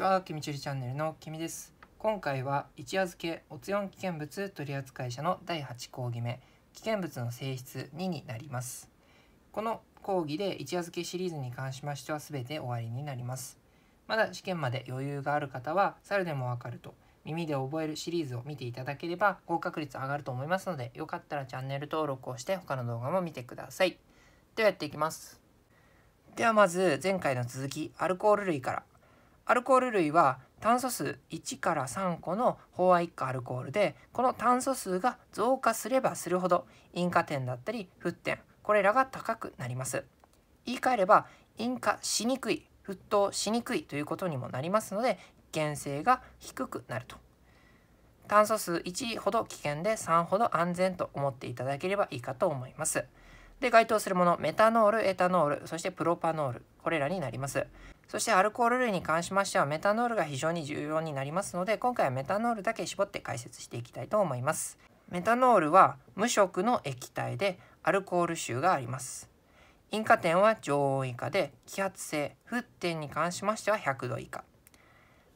ちは、きみちゅりチャンネルのきみです。今回は、一夜漬け、おつよん危険物取扱者の第8講義目、危険物の性質2になります。この講義で一夜漬けシリーズに関しましては全て終わりになります。まだ試験まで余裕がある方は、猿でもわかると、耳で覚えるシリーズを見ていただければ、合格率上がると思いますので、よかったらチャンネル登録をして、他の動画も見てください。ではやっていきます。ではまず前回の続きアルコール類からアルコール類は炭素数1から3個の飽和一価アルコールでこの炭素数が増加すればするほど引火点だったり沸点これらが高くなります言い換えれば引火しにくい沸騰しにくいということにもなりますので危険性が低くなると炭素数1ほど危険で3ほど安全と思っていただければいいかと思いますで該当するものメタノールエタノールそしてプロパノールこれらになりますそしてアルコール類に関しましてはメタノールが非常に重要になりますので今回はメタノールだけ絞って解説していきたいと思いますメタノールは無色の液体でアルコール臭があります引火点は常温以下で揮発性沸点に関しましては100度以下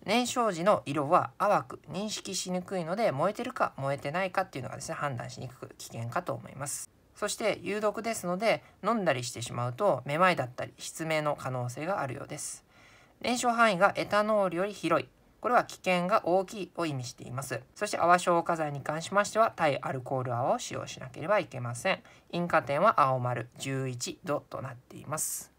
燃焼時の色は淡く認識しにくいので燃えてるか燃えてないかっていうのがですね判断しにくく危険かと思いますそして有毒ですので飲んだりしてしまうとめまいだったり失明の可能性があるようです燃焼範囲がエタノールより広い。これは危険が大きいを意味しています。そして泡消火剤に関しましては対アルコール泡を使用しなければいけません。引火点は青丸11度となっています。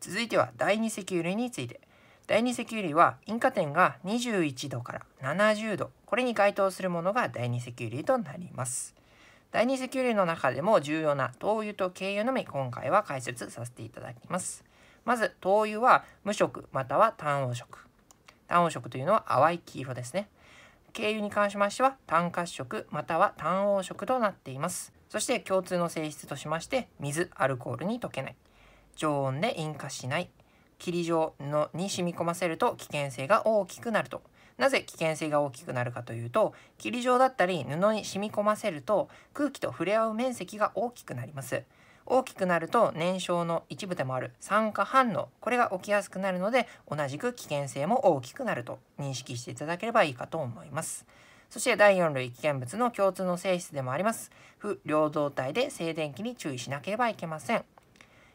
続いては第2石油類について。第2石油類は引火点が21度から70度。これに該当するものが第2石油類となります。第2石油類の中でも重要な灯油と軽油のみ今回は解説させていただきます。まず灯油は無色または単黄色単黄色というのは淡い黄色ですね軽油に関しましては単褐色または単黄色となっていますそして共通の性質としまして水アルコールに溶けない常温で引火しない霧状のに染み込ませると危険性が大きくなるとなぜ危険性が大きくなるかというと霧状だったり布に染み込ませると空気と触れ合う面積が大きくなります大きくなると燃焼の一部でもある酸化反応これが起きやすくなるので同じく危険性も大きくなると認識していただければいいかと思います。そして第4類危険物の共通の性質でもあります。不良動体で静電気に注意しなければいけません。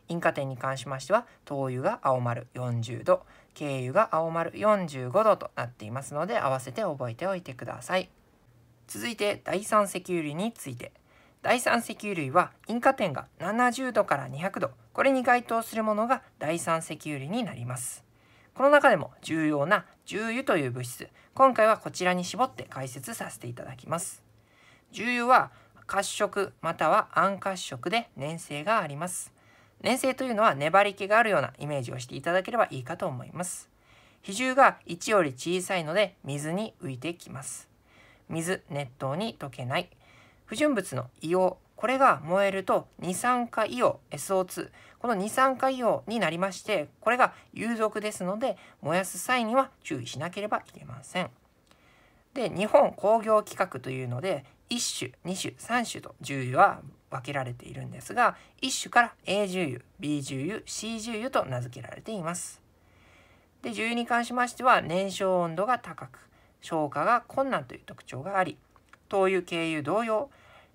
引火点に関しましては灯油が青丸40度軽油が青丸45度となっていますので合わせて覚えておいてください続いて第三石油類について第3石油類は引火点が70度から200度これに該当するものが第3石油類になりますこの中でも重要な重油という物質今回はこちらに絞って解説させていただきます重油は褐色または暗褐色で粘性があります粘性というのは粘り気があるようなイメージをしていただければいいかと思います比重が1より小さいので水に浮いてきます水熱湯に溶けない不純物の硫黄これが燃えると二酸化硫黄 SO2 この二酸化硫黄になりましてこれが有毒ですので燃やす際には注意しなければいけません。で日本工業規格というので1種2種3種と重油は分けられているんですが1種から A 重油 B 重油 C 重油と名付けられています。で重油に関しましては燃焼温度が高く消化が困難という特徴があり灯油軽油同様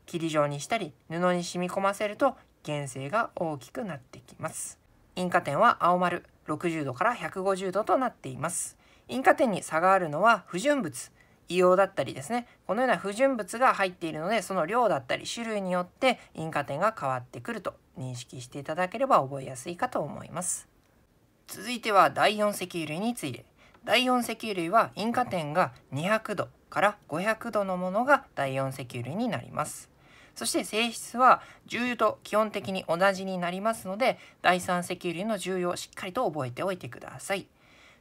霧状にしたり布に染み込ませると原性が大きくなってきます引火点は青丸60度から150度となっています引火点に差があるのは不純物硫黄だったりですねこのような不純物が入っているのでその量だったり種類によって引火点が変わってくると認識していただければ覚えやすいかと思います続いては第4石油類について第4石油類は引火点が200度から500度のものが第4石油類になります。そして性質は重油と基本的に同じになりますので第3石油類の重油をしっかりと覚えておいてください。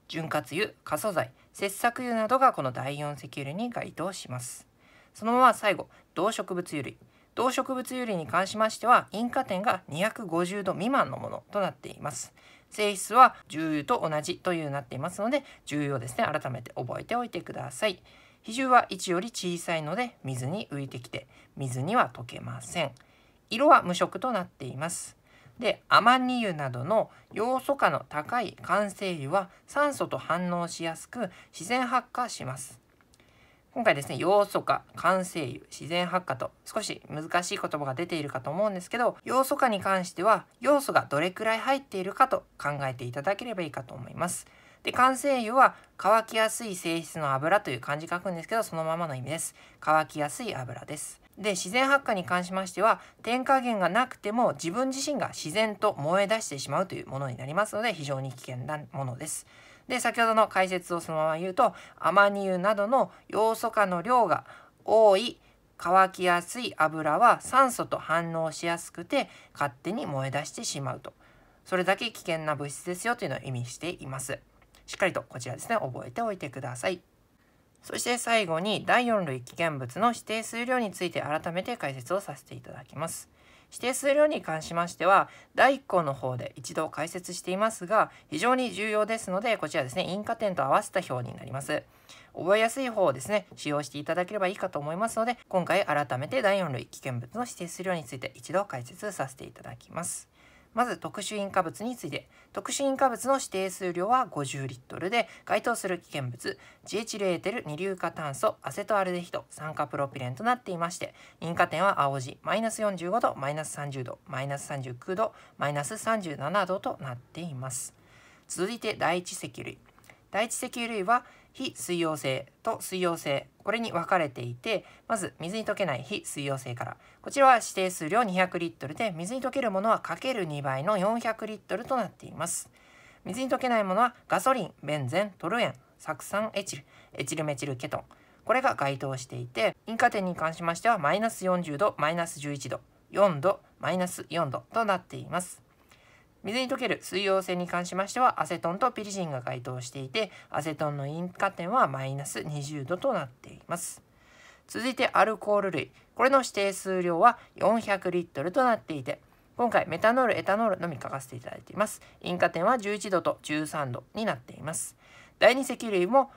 潤滑油、過疎剤、切削油などがこの第4石油類に該当します。そのまま最後、動植物油類。動植物油類に関しましては引火点が250度未満のものとなっています。性質は重油と同じというようになっていますので重要ですね改めて覚えておいてください。比重は1より小さいので水に浮いてきて水には溶けません色は無色となっていますでアマニ油などの要素価の高い完成油は酸素と反応しやすく自然発火します今回ですね要素化完成油自然発火と少し難しい言葉が出ているかと思うんですけど要素化に関しては要素がどれくらい入っているかと考えていただければいいかと思いますで、完成油は乾きやすい性質の油という漢字書くんですけど、そのままの意味です。乾きやすい油です。で、自然発火に関しましては、点火源がなくても自分自身が自然と燃え出してしまうというものになりますので、非常に危険なものです。で、先ほどの解説をそのまま言うと、アマニ油などの要素化の量が多い乾きやすい油は酸素と反応しやすくて勝手に燃え出してしまうとそれだけ危険な物質ですよというのを意味しています。しっかりとこちらですね覚えておいてください。そして最後に第4類危険物の指定数量について改めて解説をさせていただきます。指定数量に関しましては第1項の方で一度解説していますが非常に重要ですのでこちらですね因果点と合わせた表になります覚えやすい方をですね使用していただければいいかと思いますので今回改めて第4類危険物の指定数量について一度解説させていただきますまず特殊因果物について特殊因果物の指定数量は50リットルで該当する危険物 GH レーテル二硫化炭素アセトアルデヒド酸化プロピレンとなっていまして因果点は青字マイナス45度マイナス30度マイナス39度マイナス37度となっています続いて第一石類第一石油類は非水溶性と水溶性これに分かれていてまず水に溶けない非水溶性からこちらは指定数量200リットルで水に溶けるものはかける2倍の400リットルとなっています水に溶けないものはガソリンベンゼントルエン酢酸エチルエチルメチルケトンこれが該当していて引火点に関しましてはマイナス40度マイナス11度4度マイナス4度となっています水に溶ける水溶性に関しましてはアセトンとピリジンが該当していてアセトンの引火点はマイナス20度となっています続いてアルコール類これの指定数量は400リットルとなっていて今回メタノールエタノールのみ書かせていただいています引火点は11度と13度になっています第2石類も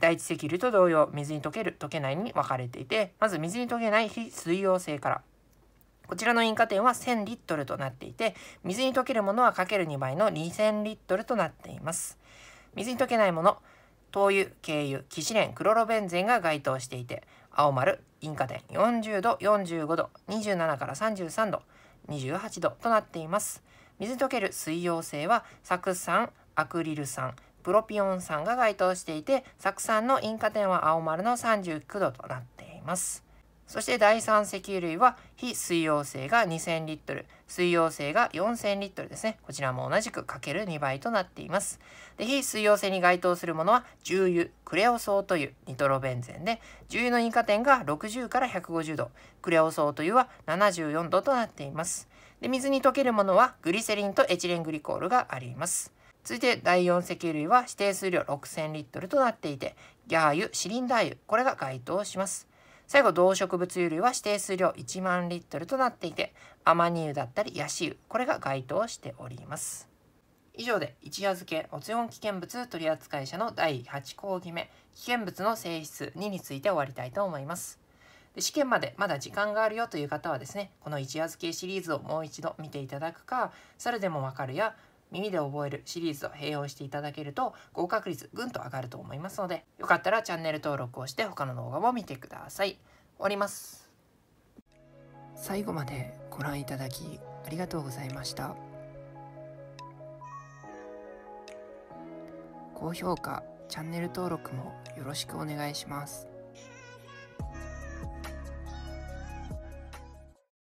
第一石類と同様水に溶ける溶けないに分かれていてまず水に溶けない非水溶性からこちらの引火点は1000リットルとなっていて、水に溶けるものはかける2倍の2000リットルとなっています。水に溶けないもの、灯油、軽油、キシレン、クロロベンゼンが該当していて、青丸、引火点40度、45度、27から33度、28度となっています。水に溶ける水溶性は、酢酸、アクリル酸、プロピオン酸が該当していて、酢酸の引火点は青丸の39度となっています。そして第3石油類は非水溶性が2000リットル、水溶性が4000リットルですね。こちらも同じくかける2倍となっています。で非水溶性に該当するものは重油、クレオソート油、ニトロベンゼンで、重油の引火点が60から150度、クレオソート油は74度となっています。で水に溶けるものはグリセリンとエチレングリコールがあります。続いて第4石油類は指定数量6000リットルとなっていて、ギャー油、シリンダー油、これが該当します。最後動植物油類は指定数量1万リットルとなっていてアマニ油だったりヤシ油これが該当しております以上で一夜漬けオツ危険物取扱者の第8講義目危険物の性質2について終わりたいと思いますで試験までまだ時間があるよという方はですねこの一夜漬けシリーズをもう一度見ていただくか猿でもわかるや耳で覚えるシリーズを併用していただけると合格率ぐんと上がると思いますのでよかったらチャンネル登録をして他の動画も見てください終わります最後までご覧いただきありがとうございました高評価チャンネル登録もよろしくお願いします